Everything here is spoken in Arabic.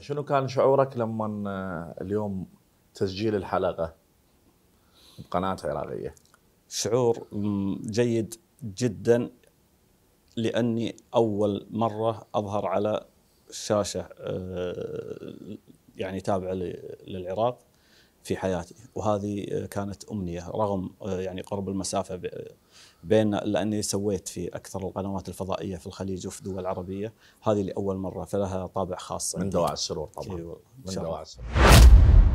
شنو كان شعورك لما آه، اليوم تسجيل الحلقه بقناه عراقيه؟ شعور جيد جدا لاني اول مره اظهر على شاشه آه، يعني تابعه للعراق في حياتي وهذه آه، كانت امنيه رغم آه، يعني قرب المسافه بيننا الا اني سويت في اكثر القنوات الفضائيه في الخليج وفي الدول العربيه هذه لاول مره فلها طابع خاص من دواعي السرور طبعا إيه من دواعي السرور